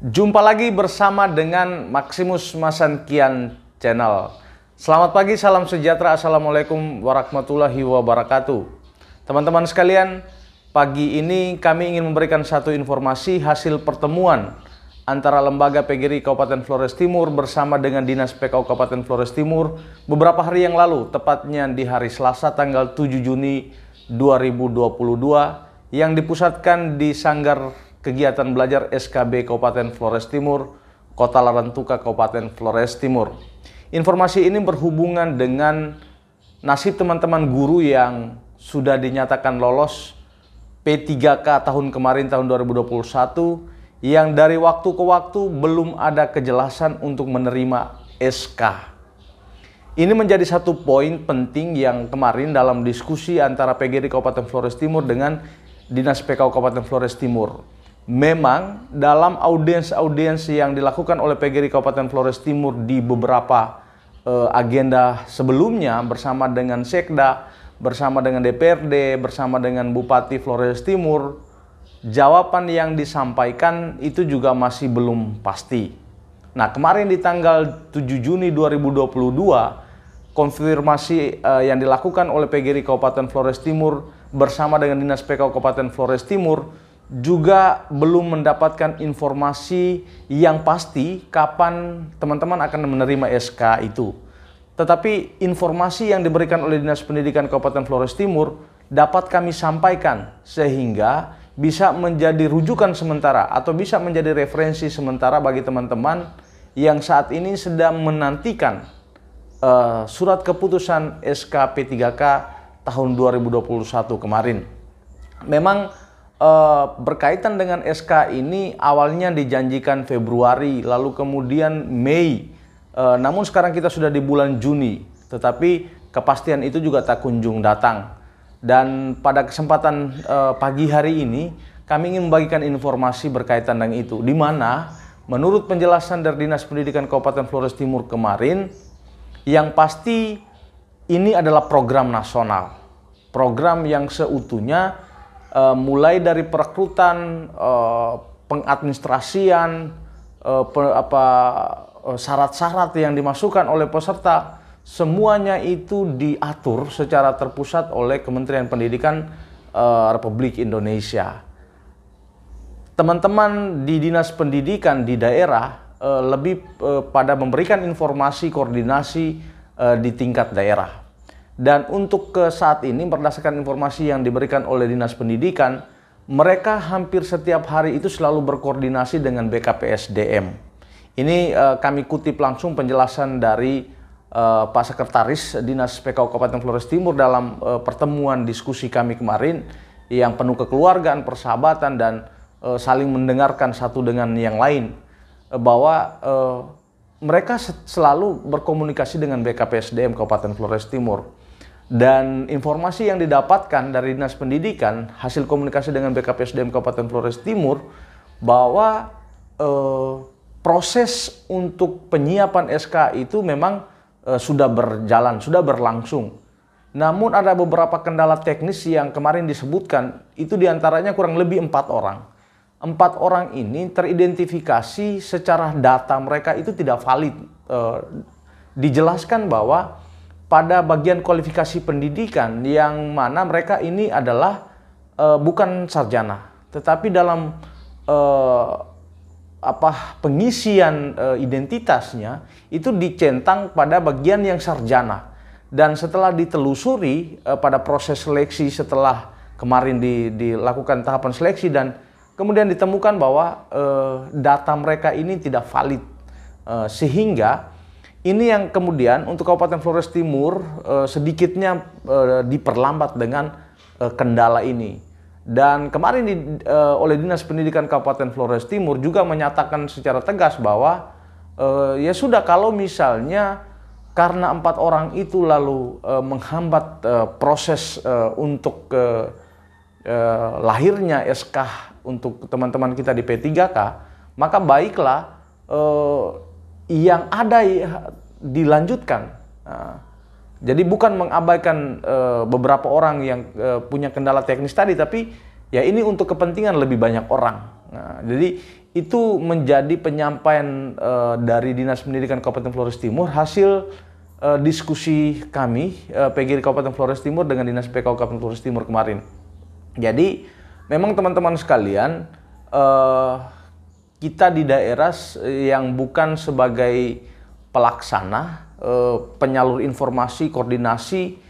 Jumpa lagi bersama dengan Maximus Masankian Channel. Selamat pagi, salam sejahtera, assalamualaikum warahmatullahi wabarakatuh. Teman-teman sekalian, pagi ini kami ingin memberikan satu informasi hasil pertemuan antara Lembaga PGRI Kabupaten Flores Timur bersama dengan Dinas PKU Kabupaten Flores Timur beberapa hari yang lalu, tepatnya di hari Selasa tanggal 7 Juni 2022 yang dipusatkan di Sanggar kegiatan belajar SKB Kabupaten Flores Timur, Kota Larantuka Kabupaten Flores Timur. Informasi ini berhubungan dengan nasib teman-teman guru yang sudah dinyatakan lolos P3K tahun kemarin tahun 2021 yang dari waktu ke waktu belum ada kejelasan untuk menerima SK. Ini menjadi satu poin penting yang kemarin dalam diskusi antara PGRI Kabupaten Flores Timur dengan Dinas PKU Kabupaten Flores Timur memang dalam audiens-audiensi yang dilakukan oleh PGRI Kabupaten Flores Timur di beberapa uh, agenda sebelumnya bersama dengan Sekda, bersama dengan DPRD, bersama dengan Bupati Flores Timur, jawaban yang disampaikan itu juga masih belum pasti. Nah, kemarin di tanggal 7 Juni 2022, konfirmasi uh, yang dilakukan oleh PGRI Kabupaten Flores Timur bersama dengan Dinas PK Kabupaten Flores Timur juga belum mendapatkan informasi yang pasti kapan teman-teman akan menerima SK itu. Tetapi informasi yang diberikan oleh Dinas Pendidikan Kabupaten Flores Timur dapat kami sampaikan sehingga bisa menjadi rujukan sementara atau bisa menjadi referensi sementara bagi teman-teman yang saat ini sedang menantikan uh, surat keputusan SKP 3K tahun 2021 kemarin. Memang Uh, berkaitan dengan SK ini awalnya dijanjikan Februari lalu kemudian Mei. Uh, namun sekarang kita sudah di bulan Juni, tetapi kepastian itu juga tak kunjung datang. Dan pada kesempatan uh, pagi hari ini kami ingin membagikan informasi berkaitan dengan itu di mana menurut penjelasan dari Dinas Pendidikan Kabupaten Flores Timur kemarin yang pasti ini adalah program nasional. Program yang seutuhnya uh, mulai dari perekrutan, uh, pengadministrasian, uh, pe, apa syarat-syarat yang dimasukkan oleh peserta semuanya itu diatur secara terpusat oleh Kementerian Pendidikan uh, Republik Indonesia. Teman-teman di Dinas Pendidikan di daerah uh, lebih uh, pada memberikan informasi koordinasi uh, di tingkat daerah dan untuk ke saat ini berdasarkan informasi yang diberikan oleh Dinas Pendidikan, mereka hampir setiap hari itu selalu berkoordinasi dengan BKPSDM. Ini eh, kami kutip langsung penjelasan dari eh, Pak Sekretaris Dinas PKU Kabupaten Flores Timur dalam eh, pertemuan diskusi kami kemarin yang penuh kekeluargaan, persahabatan dan eh, saling mendengarkan satu dengan yang lain eh, bahwa eh, mereka selalu berkomunikasi dengan BKPSDM Kabupaten Flores Timur. Dan informasi yang didapatkan dari Dinas Pendidikan, hasil komunikasi dengan BKPSDM Kabupaten Flores Timur, bahwa eh, proses untuk penyiapan SK itu memang eh, sudah berjalan, sudah berlangsung. Namun ada beberapa kendala teknis yang kemarin disebutkan, itu diantaranya kurang lebih empat orang. Empat orang ini teridentifikasi secara data mereka itu tidak valid. Eh, dijelaskan bahwa pada bagian kualifikasi pendidikan yang mana mereka ini adalah e, bukan sarjana, tetapi dalam e, apa pengisian e, identitasnya itu dicentang pada bagian yang sarjana. Dan setelah ditelusuri e, pada proses seleksi setelah kemarin di, dilakukan tahapan seleksi dan kemudian ditemukan bahwa e, data mereka ini tidak valid e, sehingga ini yang kemudian untuk Kabupaten Flores Timur eh, sedikitnya eh, diperlambat dengan eh, kendala ini. Dan kemarin di, eh, oleh Dinas Pendidikan Kabupaten Flores Timur juga menyatakan secara tegas bahwa eh, ya sudah kalau misalnya karena empat orang itu lalu eh, menghambat eh, proses eh, untuk eh, eh, lahirnya SK untuk teman-teman kita di P3K, maka baiklah eh, yang ada dilanjutkan. Ah. jadi bukan mengabaikan eh, beberapa orang yang eh, punya kendala teknis tadi, tapi ya ini untuk kepentingan lebih banyak orang. Nah, jadi itu menjadi penyampaian eh, dari Dinas Pendidikan Kabupaten Flores Timur hasil diskusi kami e, Kabupaten Flores Timur dengan Dinas PKK Kabupaten Flores Timur kemarin. Jadi memang teman-teman sekalian. Uh, kita di daerah yang bukan sebagai pelaksana, eh, penyalur informasi, koordinasi,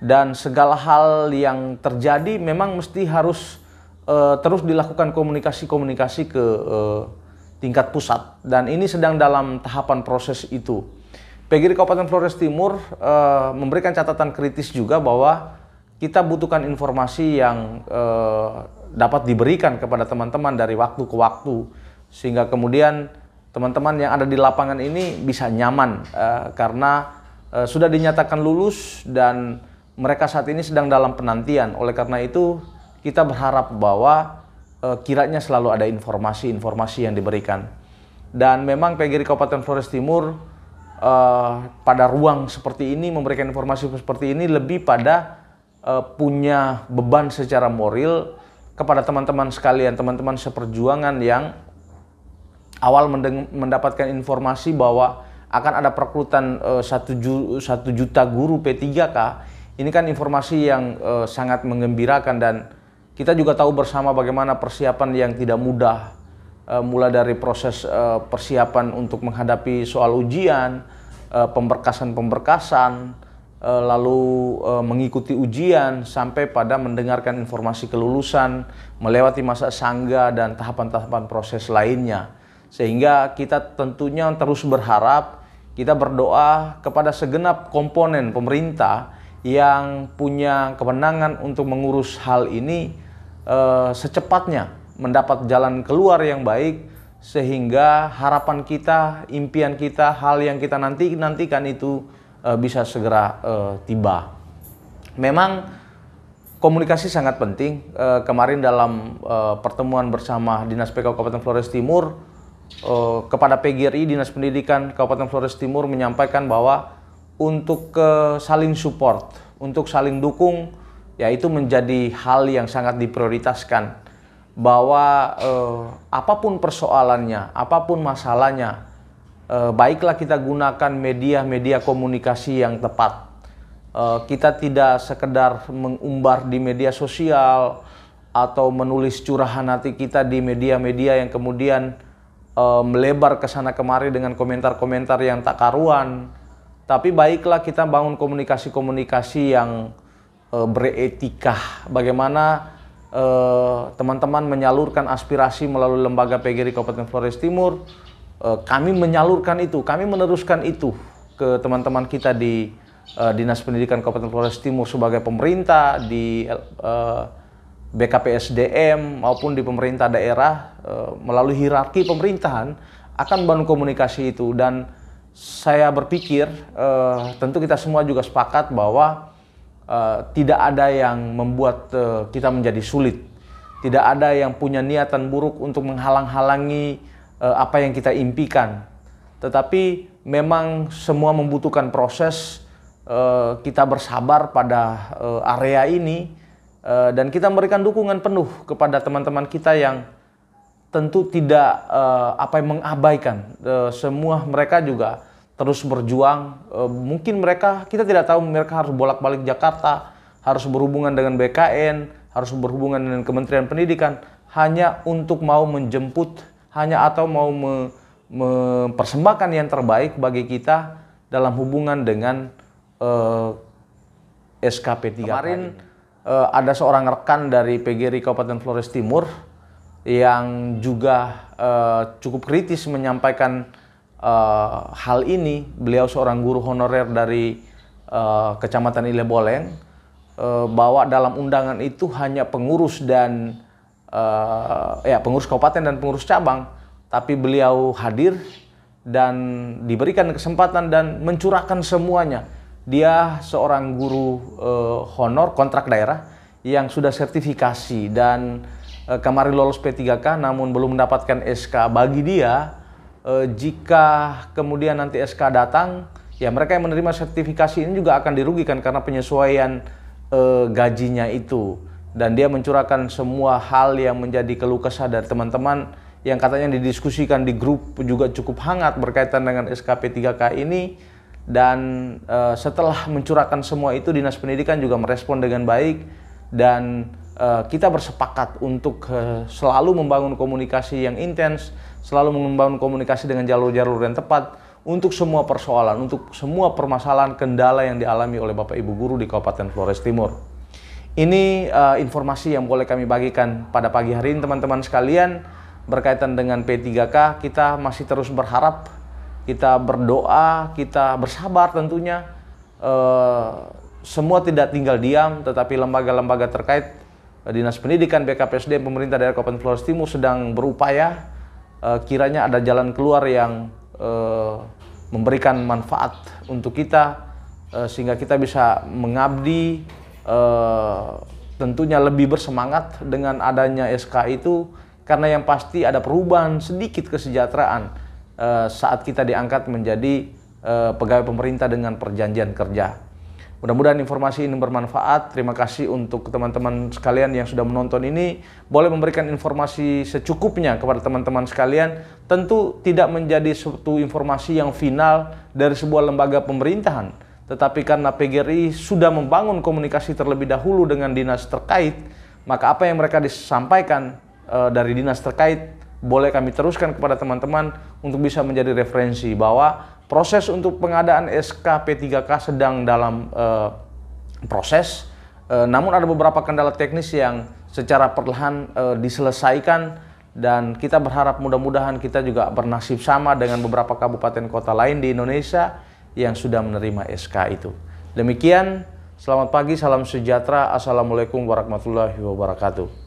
dan segala hal yang terjadi memang mesti harus eh, terus dilakukan komunikasi-komunikasi ke eh, tingkat pusat. Dan ini sedang dalam tahapan proses itu. PGRI Kabupaten Flores Timur memberikan catatan kritis juga bahwa kita butuhkan informasi yang dapat diberikan kepada teman-teman dari waktu ke waktu sehingga kemudian teman-teman yang ada di lapangan ini bisa nyaman uh, karena uh, sudah dinyatakan lulus dan mereka saat ini sedang dalam penantian. Oleh karena itu, kita berharap bahwa uh, kiranya selalu ada informasi-informasi yang diberikan. Dan memang PGRI Kabupaten Flores Timur uh, pada ruang seperti ini memberikan informasi seperti ini lebih pada uh, punya beban secara moral kepada teman-teman sekalian, teman-teman seperjuangan yang awal mendapatkan informasi bahwa akan ada perekrutan eh, satu uh, juta guru P3K, ini kan informasi yang uh, sangat mengembirakan dan kita juga tahu bersama bagaimana persiapan yang tidak mudah, uh, mulai dari proses uh, persiapan untuk menghadapi soal ujian, uh, pemberkasan-pemberkasan, uh, lalu uh, mengikuti ujian sampai pada mendengarkan informasi kelulusan, melewati masa sangga dan tahapan-tahapan proses lainnya sehingga kita tentunya terus berharap, kita berdoa kepada segenap komponen pemerintah yang punya kemenangan untuk mengurus hal ini eh, secepatnya mendapat jalan keluar yang baik sehingga harapan kita, impian kita, hal yang kita nanti nantikan itu e, bisa segera e, tiba. Memang komunikasi sangat penting. E, kemarin dalam e, pertemuan bersama Dinas PK Kabupaten Flores Timur uh, kepada PGRI Dinas Pendidikan Kabupaten Flores Timur menyampaikan bahwa untuk saling support, untuk saling dukung, yaitu menjadi hal yang sangat diprioritaskan bahwa eh, apapun persoalannya, apapun masalahnya, eh, baiklah kita gunakan media-media komunikasi yang tepat. Eh, kita tidak sekedar mengumbar di media sosial atau menulis curahan hati kita di media-media yang kemudian Eh, melebar ke sana kemari dengan komentar-komentar yang tak karuan. Tapi baiklah kita bangun komunikasi-komunikasi yang uh, eh, beretika. Bagaimana eh, teman-teman menyalurkan aspirasi melalui lembaga PGRI Kabupaten Flores Timur. kami menyalurkan itu, kami meneruskan itu ke teman-teman kita di Dinas Pendidikan Kabupaten Flores Timur sebagai pemerintah di BKPSDM maupun di pemerintah daerah eh, melalui hierarki pemerintahan akan membangun komunikasi itu dan saya berpikir eh, tentu kita semua juga sepakat bahwa eh, tidak ada yang membuat kita menjadi sulit tidak ada yang punya niatan buruk untuk menghalang-halangi apa yang kita impikan tetapi memang semua membutuhkan proses kita bersabar pada area ini Eh, dan kita memberikan dukungan penuh kepada teman-teman kita yang tentu tidak eh, apa yang mengabaikan eh, semua mereka juga terus berjuang mungkin mereka kita tidak tahu mereka harus bolak-balik Jakarta harus berhubungan dengan BKN harus berhubungan dengan Kementerian Pendidikan hanya untuk mau menjemput hanya atau mau me, mempersembahkan yang terbaik bagi kita dalam hubungan dengan uh, SKP 3 kemarin ini uh, ada seorang rekan dari PGRI Kabupaten Flores Timur yang juga uh, cukup kritis menyampaikan uh, hal ini. Beliau seorang guru honorer dari uh, Kecamatan Ile Boleng uh, bahwa dalam undangan itu hanya pengurus dan uh, ya pengurus kabupaten dan pengurus cabang, tapi beliau hadir dan diberikan kesempatan dan mencurahkan semuanya dia seorang guru eh, honor kontrak daerah yang sudah sertifikasi dan eh, kemarin lolos P3K namun belum mendapatkan SK. Bagi dia eh, jika kemudian nanti SK datang, ya mereka yang menerima sertifikasi ini juga akan dirugikan karena penyesuaian eh, gajinya itu. Dan dia mencurahkan semua hal yang menjadi keluh kesah dari teman-teman yang katanya didiskusikan di grup juga cukup hangat berkaitan dengan SKP 3K ini dan e, setelah mencurahkan semua itu dinas pendidikan juga merespon dengan baik dan e, kita bersepakat untuk e, selalu membangun komunikasi yang intens, selalu membangun komunikasi dengan jalur-jalur yang tepat untuk semua persoalan, untuk semua permasalahan kendala yang dialami oleh Bapak Ibu guru di Kabupaten Flores Timur. Ini e, informasi yang boleh kami bagikan pada pagi hari ini teman-teman sekalian berkaitan dengan P3K kita masih terus berharap kita berdoa, kita bersabar tentunya. E, semua tidak tinggal diam, tetapi lembaga-lembaga terkait eh, Dinas Pendidikan, BKPSD, pemerintah daerah Kabupaten Flores Timur sedang berupaya e, kiranya ada jalan keluar yang e, memberikan manfaat untuk kita e, sehingga kita bisa mengabdi e, tentunya lebih bersemangat dengan adanya SK itu karena yang pasti ada perubahan sedikit kesejahteraan Eh, saat kita diangkat menjadi uh, pegawai pemerintah dengan perjanjian kerja. Mudah-mudahan informasi ini bermanfaat. Terima kasih untuk teman-teman sekalian yang sudah menonton ini. Boleh memberikan informasi secukupnya kepada teman-teman sekalian. Tentu tidak menjadi suatu informasi yang final dari sebuah lembaga pemerintahan. Tetapi karena PGRI sudah membangun komunikasi terlebih dahulu dengan dinas terkait, maka apa yang mereka disampaikan eh, dari dinas terkait boleh kami teruskan kepada teman-teman untuk bisa menjadi referensi bahwa proses untuk pengadaan SKP3K sedang dalam uh, proses uh, namun ada beberapa kendala teknis yang secara perlahan uh, diselesaikan dan kita berharap mudah-mudahan kita juga bernasib sama dengan beberapa kabupaten kota lain di Indonesia yang sudah menerima SK itu. Demikian, selamat pagi, salam sejahtera, assalamualaikum warahmatullahi wabarakatuh.